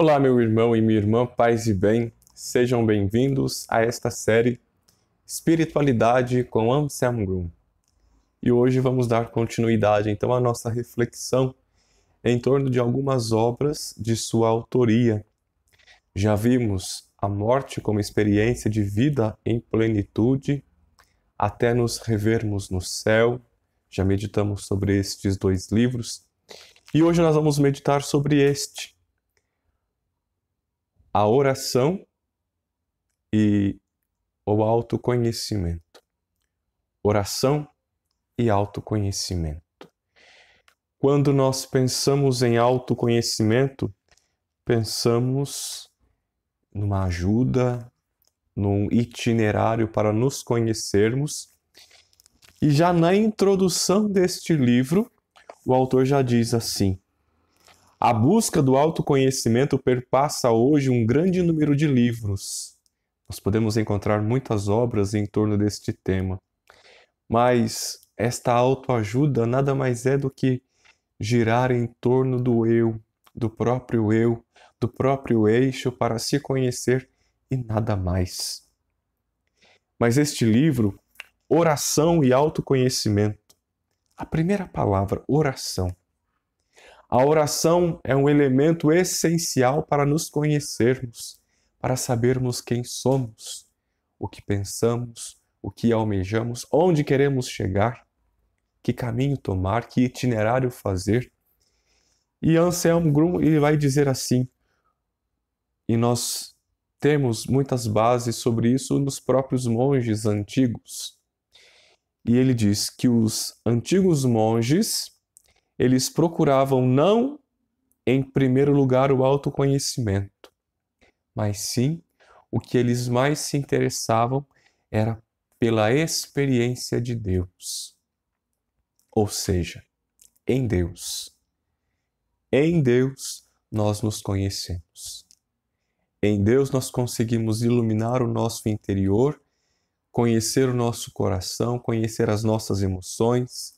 Olá, meu irmão e minha irmã, paz e bem, sejam bem-vindos a esta série Espiritualidade com Anselm Grum. E hoje vamos dar continuidade então à nossa reflexão em torno de algumas obras de sua autoria. Já vimos a morte como experiência de vida em plenitude, até nos revermos no céu. Já meditamos sobre estes dois livros e hoje nós vamos meditar sobre este a oração e o autoconhecimento. Oração e autoconhecimento. Quando nós pensamos em autoconhecimento, pensamos numa ajuda, num itinerário para nos conhecermos. E já na introdução deste livro, o autor já diz assim: a busca do autoconhecimento perpassa hoje um grande número de livros. Nós podemos encontrar muitas obras em torno deste tema. Mas esta autoajuda nada mais é do que girar em torno do eu, do próprio eu, do próprio eixo para se conhecer e nada mais. Mas este livro, Oração e Autoconhecimento, a primeira palavra, oração, a oração é um elemento essencial para nos conhecermos, para sabermos quem somos, o que pensamos, o que almejamos, onde queremos chegar, que caminho tomar, que itinerário fazer. E Anselmo Grum ele vai dizer assim, e nós temos muitas bases sobre isso nos próprios monges antigos. E ele diz que os antigos monges eles procuravam não, em primeiro lugar, o autoconhecimento, mas sim o que eles mais se interessavam era pela experiência de Deus. Ou seja, em Deus. Em Deus nós nos conhecemos. Em Deus nós conseguimos iluminar o nosso interior, conhecer o nosso coração, conhecer as nossas emoções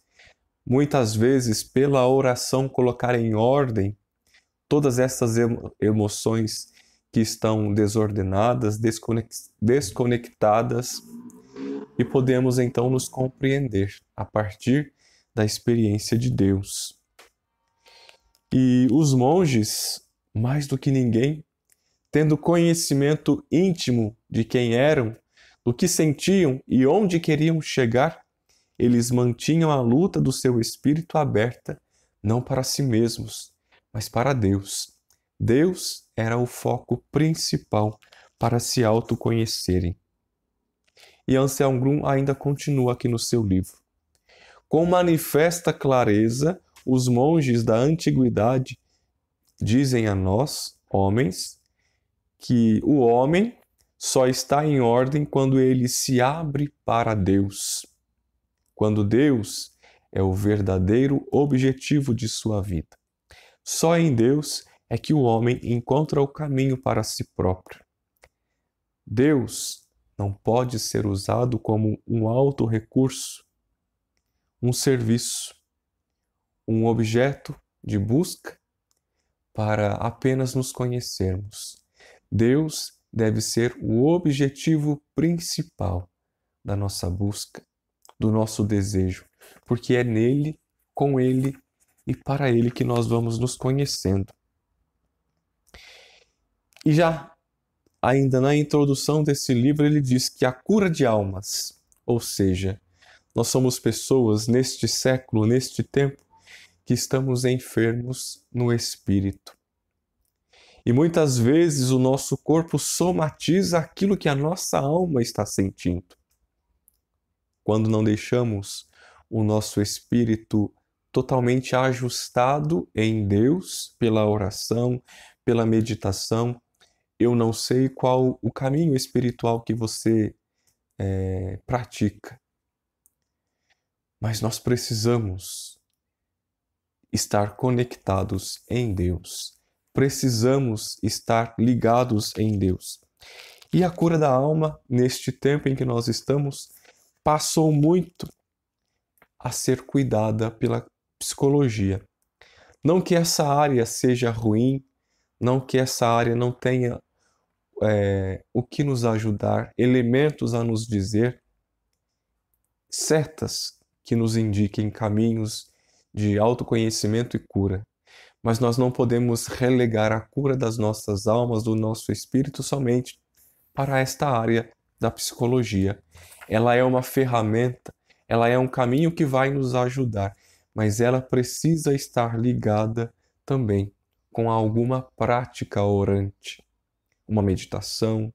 muitas vezes, pela oração, colocar em ordem todas essas emoções que estão desordenadas, desconectadas, e podemos então nos compreender a partir da experiência de Deus. E os monges, mais do que ninguém, tendo conhecimento íntimo de quem eram, do que sentiam e onde queriam chegar, eles mantinham a luta do seu espírito aberta, não para si mesmos, mas para Deus. Deus era o foco principal para se autoconhecerem. E Anselm Grum ainda continua aqui no seu livro. Com manifesta clareza, os monges da antiguidade dizem a nós, homens, que o homem só está em ordem quando ele se abre para Deus quando Deus é o verdadeiro objetivo de sua vida. Só em Deus é que o homem encontra o caminho para si próprio. Deus não pode ser usado como um alto recurso, um serviço, um objeto de busca para apenas nos conhecermos. Deus deve ser o objetivo principal da nossa busca do nosso desejo, porque é nele, com ele e para ele que nós vamos nos conhecendo. E já ainda na introdução desse livro ele diz que a cura de almas, ou seja, nós somos pessoas neste século, neste tempo, que estamos enfermos no espírito. E muitas vezes o nosso corpo somatiza aquilo que a nossa alma está sentindo quando não deixamos o nosso espírito totalmente ajustado em Deus pela oração, pela meditação. Eu não sei qual o caminho espiritual que você é, pratica, mas nós precisamos estar conectados em Deus, precisamos estar ligados em Deus. E a cura da alma, neste tempo em que nós estamos, passou muito a ser cuidada pela psicologia. Não que essa área seja ruim, não que essa área não tenha é, o que nos ajudar, elementos a nos dizer, certas que nos indiquem caminhos de autoconhecimento e cura. Mas nós não podemos relegar a cura das nossas almas, do nosso espírito, somente para esta área da psicologia ela é uma ferramenta, ela é um caminho que vai nos ajudar, mas ela precisa estar ligada também com alguma prática orante, uma meditação,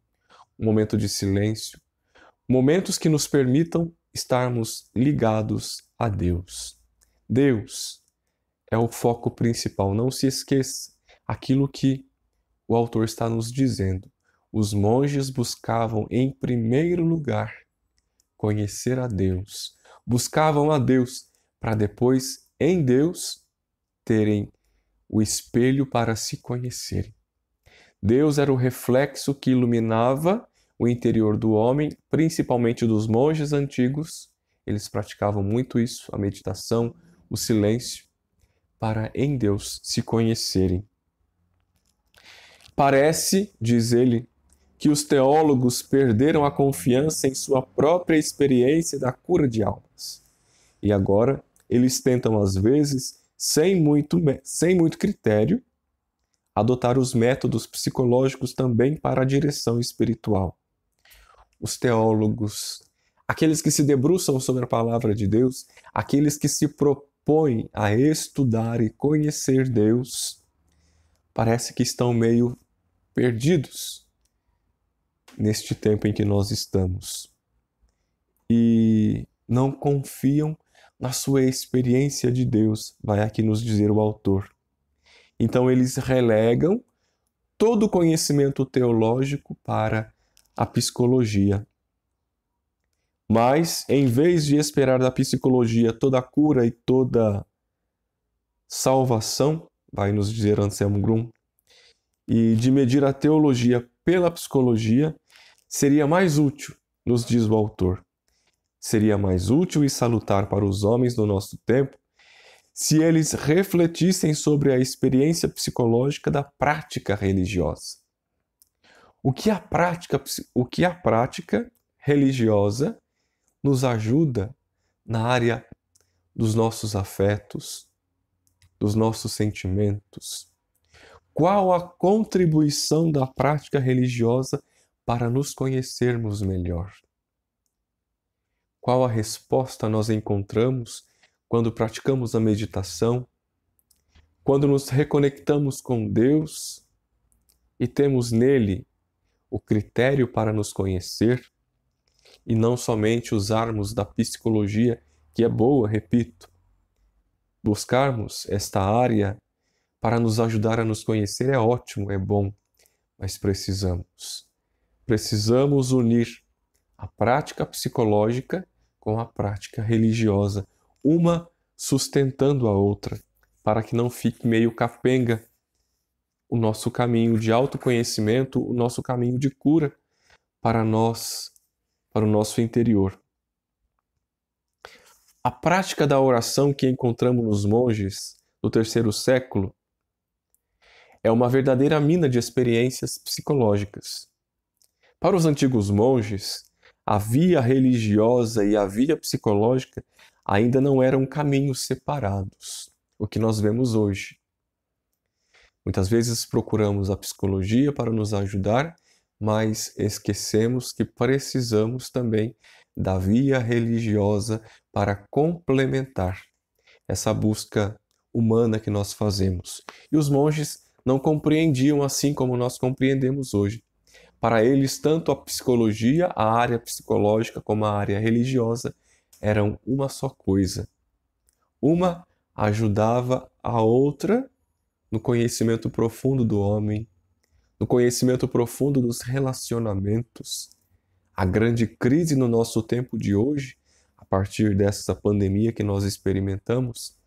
um momento de silêncio, momentos que nos permitam estarmos ligados a Deus. Deus é o foco principal, não se esqueça aquilo que o autor está nos dizendo. Os monges buscavam em primeiro lugar conhecer a Deus. Buscavam a Deus para depois, em Deus, terem o espelho para se conhecerem. Deus era o reflexo que iluminava o interior do homem, principalmente dos monges antigos. Eles praticavam muito isso, a meditação, o silêncio, para em Deus se conhecerem. Parece, diz ele que os teólogos perderam a confiança em sua própria experiência da cura de almas. E agora eles tentam, às vezes, sem muito, sem muito critério, adotar os métodos psicológicos também para a direção espiritual. Os teólogos, aqueles que se debruçam sobre a palavra de Deus, aqueles que se propõem a estudar e conhecer Deus, parece que estão meio perdidos neste tempo em que nós estamos e não confiam na sua experiência de Deus, vai aqui nos dizer o autor. Então eles relegam todo o conhecimento teológico para a psicologia. Mas, em vez de esperar da psicologia toda a cura e toda salvação, vai nos dizer Anselmo Grum, e de medir a teologia pela psicologia, seria mais útil, nos diz o autor. Seria mais útil e salutar para os homens do nosso tempo se eles refletissem sobre a experiência psicológica da prática religiosa. O que a prática, o que a prática religiosa nos ajuda na área dos nossos afetos, dos nossos sentimentos? Qual a contribuição da prática religiosa para nos conhecermos melhor. Qual a resposta nós encontramos quando praticamos a meditação, quando nos reconectamos com Deus e temos nele o critério para nos conhecer e não somente usarmos da psicologia, que é boa, repito, buscarmos esta área para nos ajudar a nos conhecer é ótimo, é bom, mas precisamos precisamos unir a prática psicológica com a prática religiosa, uma sustentando a outra, para que não fique meio capenga o nosso caminho de autoconhecimento, o nosso caminho de cura para nós, para o nosso interior. A prática da oração que encontramos nos monges do terceiro século é uma verdadeira mina de experiências psicológicas. Para os antigos monges, a via religiosa e a via psicológica ainda não eram caminhos separados, o que nós vemos hoje. Muitas vezes procuramos a psicologia para nos ajudar, mas esquecemos que precisamos também da via religiosa para complementar essa busca humana que nós fazemos. E os monges não compreendiam assim como nós compreendemos hoje para eles, tanto a psicologia, a área psicológica, como a área religiosa eram uma só coisa. Uma ajudava a outra no conhecimento profundo do homem, no conhecimento profundo dos relacionamentos. A grande crise no nosso tempo de hoje, a partir dessa pandemia que nós experimentamos,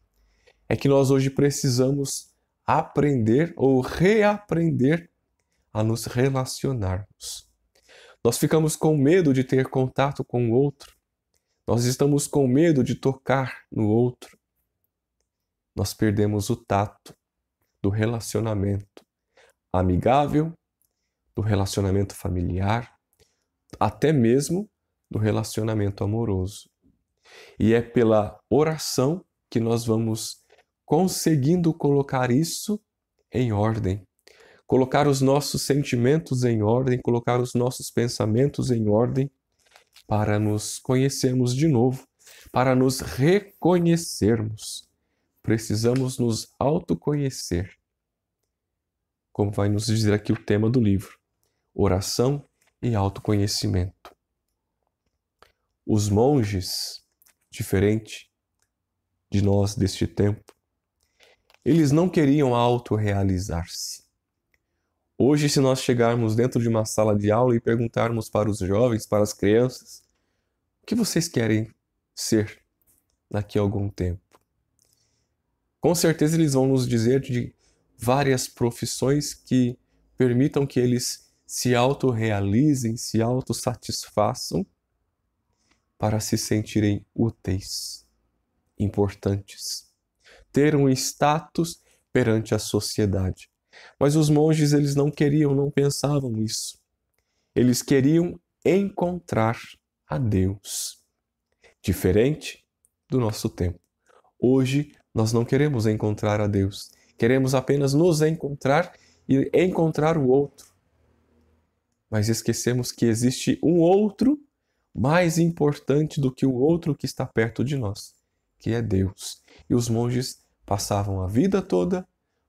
é que nós hoje precisamos aprender ou reaprender a nos relacionarmos. Nós ficamos com medo de ter contato com o outro. Nós estamos com medo de tocar no outro. Nós perdemos o tato do relacionamento amigável, do relacionamento familiar, até mesmo do relacionamento amoroso. E é pela oração que nós vamos conseguindo colocar isso em ordem colocar os nossos sentimentos em ordem, colocar os nossos pensamentos em ordem, para nos conhecermos de novo, para nos reconhecermos. Precisamos nos autoconhecer. Como vai nos dizer aqui o tema do livro: oração e autoconhecimento. Os monges, diferente de nós deste tempo, eles não queriam autorrealizar-se. Hoje, se nós chegarmos dentro de uma sala de aula e perguntarmos para os jovens, para as crianças, o que vocês querem ser daqui a algum tempo? Com certeza eles vão nos dizer de várias profissões que permitam que eles se autorrealizem, se autossatisfaçam para se sentirem úteis, importantes, ter um status perante a sociedade. Mas os monges eles não queriam, não pensavam isso. Eles queriam encontrar a Deus. Diferente do nosso tempo. Hoje nós não queremos encontrar a Deus. Queremos apenas nos encontrar e encontrar o outro. Mas esquecemos que existe um outro mais importante do que o outro que está perto de nós, que é Deus. E os monges passavam a vida toda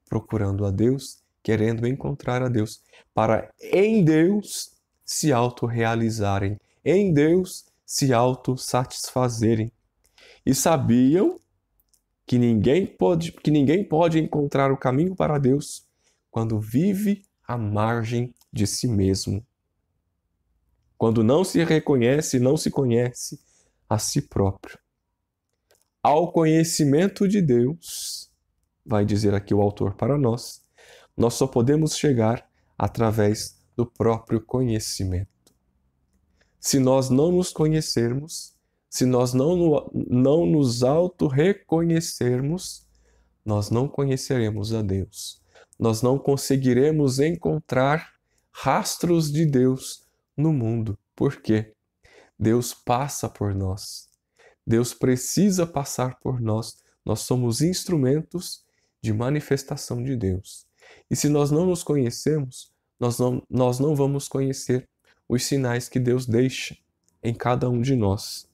procurando a Deus querendo encontrar a Deus, para em Deus se autorrealizarem, em Deus se autossatisfazerem. E sabiam que ninguém pode que ninguém pode encontrar o caminho para Deus quando vive à margem de si mesmo. Quando não se reconhece, não se conhece a si próprio. Ao conhecimento de Deus, vai dizer aqui o autor para nós, nós só podemos chegar através do próprio conhecimento. Se nós não nos conhecermos, se nós não, não nos auto-reconhecermos, nós não conheceremos a Deus. Nós não conseguiremos encontrar rastros de Deus no mundo. Por quê? Deus passa por nós. Deus precisa passar por nós. Nós somos instrumentos de manifestação de Deus. E se nós não nos conhecemos nós não, nós não vamos conhecer os sinais que Deus deixa em cada um de nós.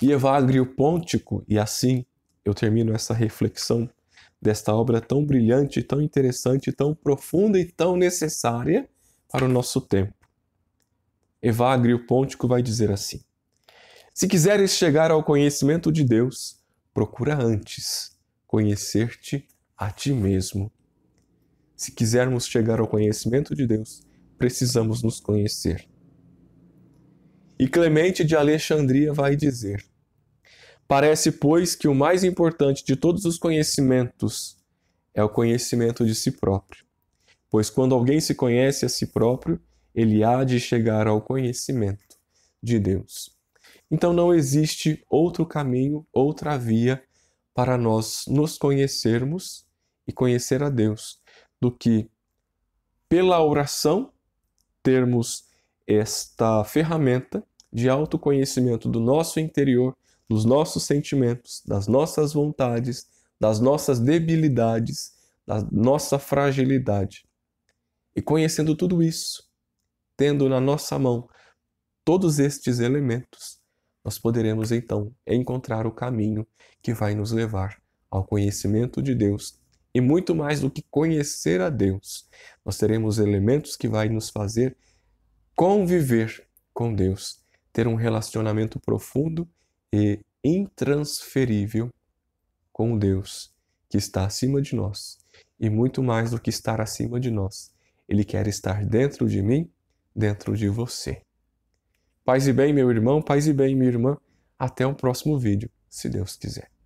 E Evagrio Pôntico, e assim eu termino essa reflexão desta obra tão brilhante, tão interessante, tão profunda e tão necessária para o nosso tempo. Evagrio Pôntico vai dizer assim: Se quiseres chegar ao conhecimento de Deus, procura antes conhecer-te a ti mesmo. Se quisermos chegar ao conhecimento de Deus, precisamos nos conhecer. E Clemente de Alexandria vai dizer: Parece, pois, que o mais importante de todos os conhecimentos é o conhecimento de si próprio. Pois quando alguém se conhece a si próprio, ele há de chegar ao conhecimento de Deus. Então não existe outro caminho, outra via para nós nos conhecermos e conhecer a Deus do que pela oração termos esta ferramenta de autoconhecimento do nosso interior, dos nossos sentimentos, das nossas vontades, das nossas debilidades, da nossa fragilidade. E conhecendo tudo isso, tendo na nossa mão todos estes elementos, nós poderemos então encontrar o caminho que vai nos levar ao conhecimento de Deus e muito mais do que conhecer a Deus, nós teremos elementos que vai nos fazer conviver com Deus, ter um relacionamento profundo e intransferível com Deus que está acima de nós. E muito mais do que estar acima de nós, ele quer estar dentro de mim, dentro de você. Paz e bem, meu irmão, paz e bem, minha irmã. Até o próximo vídeo, se Deus quiser.